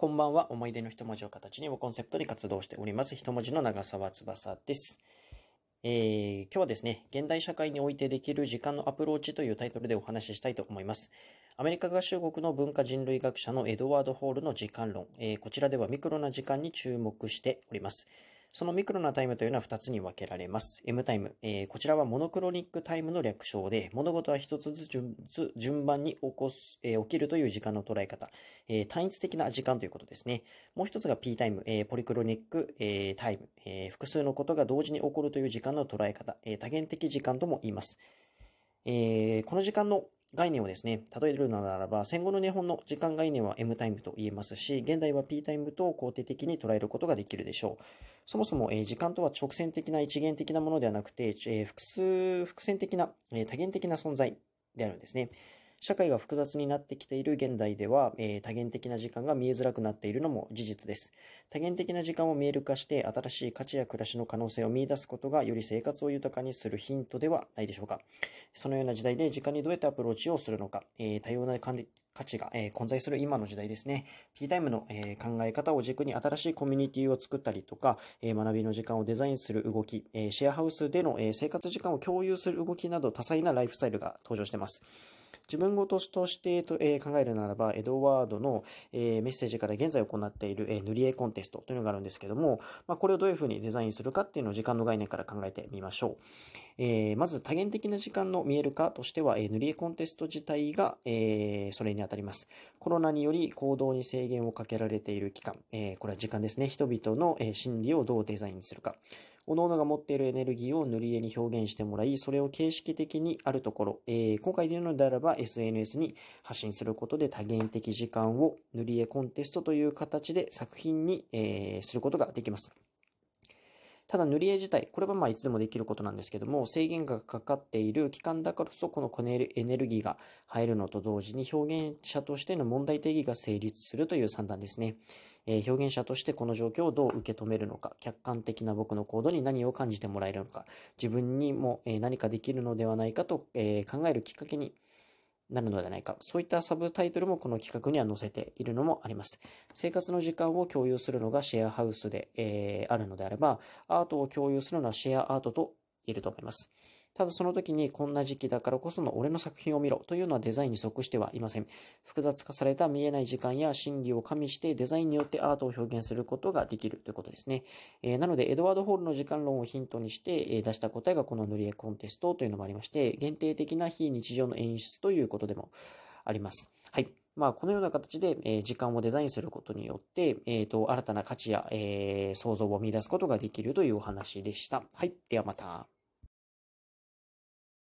こんばんは。思い出の一文字を形にをコンセプトに活動しております。一文字の長沢翼です。えー、今日はですね、現代社会においてできる時間のアプローチというタイトルでお話ししたいと思います。アメリカ合衆国の文化人類学者のエドワード・ホールの時間論、えー、こちらではミクロな時間に注目しております。そのミクロなタイムというのは2つに分けられます。M タイム、えー、こちらはモノクロニックタイムの略称で、物事は一つずつ順番に起こす、えー、起きるという時間の捉え方、えー、単一的な時間ということですね。もう一つが P タイム、えポリクロニック、えタイム、え複数のことが同時に起こるという時間の捉え方、え多元的時間とも言います。えこの時間の概念をですね、例えるならば、戦後の日本の時間概念は M タイムと言えますし、現代は P タイムと肯定的に捉えることができるでしょう。そもそも、時間とは直線的な一元的なものではなくて、複数、複線的な、多元的な存在であるんですね。社会が複雑になってきている現代では、えー、多元的な時間が見えづらくなっているのも事実です。多元的な時間を見える化して、新しい価値や暮らしの可能性を見出すことが、より生活を豊かにするヒントではないでしょうか。そのような時代で時間にどうやってアプローチをするのか、えー、多様な価値が、え混在する今の時代ですね。ータイムの、え考え方を軸に新しいコミュニティを作ったりとか、え学びの時間をデザインする動き、えシェアハウスでの、え生活時間を共有する動きなど多彩なライフスタイルが登場してます。自分ごととして考えるならば、エドワードの、メッセージから現在行っている、塗り絵コンテストというのがあるんですけども、これをどういうふうにデザインするかっていうのを時間の概念から考えてみましょう。まず多元的な時間の見える化としては、塗り絵コンテスト自体が、それにあたります。コロナにより行動に制限をかけられている期間、これは時間ですね。人々の、心理をどうデザインするか。各々が持っているエネルギーを塗り絵に表現してもらい、それを形式的にあるところ、えー、今回でいうのであれば SNS に発信することで多元的時間を塗り絵コンテストという形で作品に、えー、することができます。ただ塗り絵自体、これはまあいつでもできることなんですけども、制限がかかっている期間だからこそこのコネエネルギーが入るのと同時に表現者としての問題定義が成立するという算段ですね。えー、表現者としてこの状況をどう受け止めるのか、客観的な僕の行動に何を感じてもらえるのか、自分にも、何かできるのではないかと、考えるきっかけに、なるのではないか。そういったサブタイトルもこの企画には載せているのもあります。生活の時間を共有するのがシェアハウスで、えー、あるのであれば、アートを共有するのはシェアアートと言えると思います。ただその時にこんな時期だからこその俺の作品を見ろというのはデザインに即してはいません。複雑化された見えない時間や心理を加味してデザインによってアートを表現することができるということですね。えー、なので、エドワード・ホールの時間論をヒントにして、え出した答えがこの塗り絵コンテストというのもありまして、限定的な非日常の演出ということでもあります。はい。まあ、このような形で、え時間をデザインすることによって、えっ、ー、と、新たな価値や、えー、想像を見出すことができるというお話でした。はい。ではまた。